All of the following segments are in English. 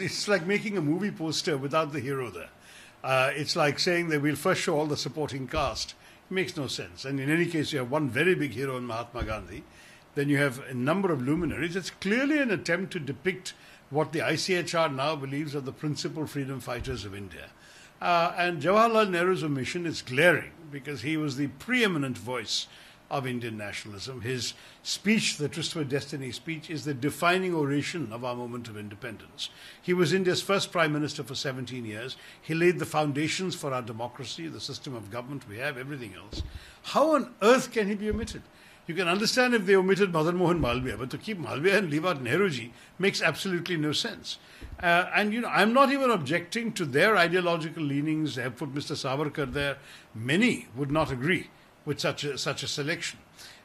it's like making a movie poster without the hero there. Uh, it's like saying that we'll first show all the supporting cast. It makes no sense. And in any case, you have one very big hero in Mahatma Gandhi. Then you have a number of luminaries. It's clearly an attempt to depict what the ICHR now believes are the principal freedom fighters of India. Uh, and Jawaharlal Nehru's omission is glaring because he was the preeminent voice of Indian nationalism. His speech, the Tryst for Destiny speech, is the defining oration of our moment of independence. He was India's first prime minister for 17 years. He laid the foundations for our democracy, the system of government we have, everything else. How on earth can he be omitted? You can understand if they omitted Madan Mohan Malviya, but to keep Malviya and leave out Nehruji makes absolutely no sense. Uh, and you know, I'm not even objecting to their ideological leanings. They have put Mr. Savarkar there. Many would not agree with such a, such a selection.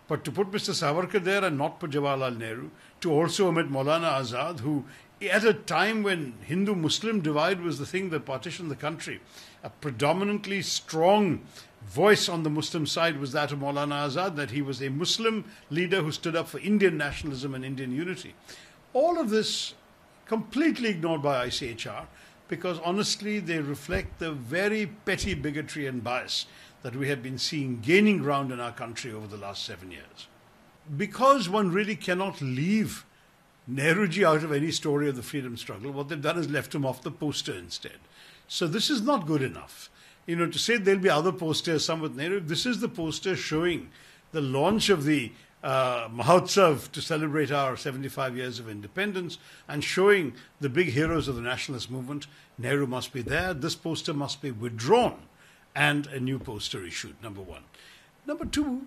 But to put Mr. Savarkar there and not put Jawaharlal Nehru, to also omit Maulana Azad, who at a time when Hindu Muslim divide was the thing that partitioned the country, a predominantly strong voice on the Muslim side was that of Maulana Azad, that he was a Muslim leader who stood up for Indian nationalism and Indian unity. All of this completely ignored by ICHR because honestly they reflect the very petty bigotry and bias that we have been seeing gaining ground in our country over the last seven years. Because one really cannot leave Nehruji out of any story of the freedom struggle, what they've done is left him off the poster instead. So this is not good enough. You know, to say there'll be other posters, some with Nehru, this is the poster showing the launch of the uh, Mahotsav to celebrate our 75 years of independence and showing the big heroes of the nationalist movement, Nehru must be there. This poster must be withdrawn and a new poster issued, number one. Number two,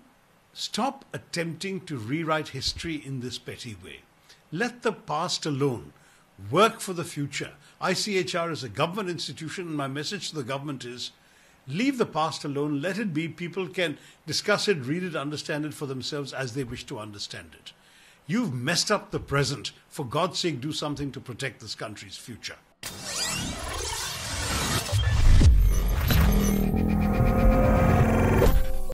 stop attempting to rewrite history in this petty way. Let the past alone. Work for the future. ICHR is a government institution, and my message to the government is leave the past alone, let it be. People can discuss it, read it, understand it for themselves as they wish to understand it. You've messed up the present. For God's sake, do something to protect this country's future.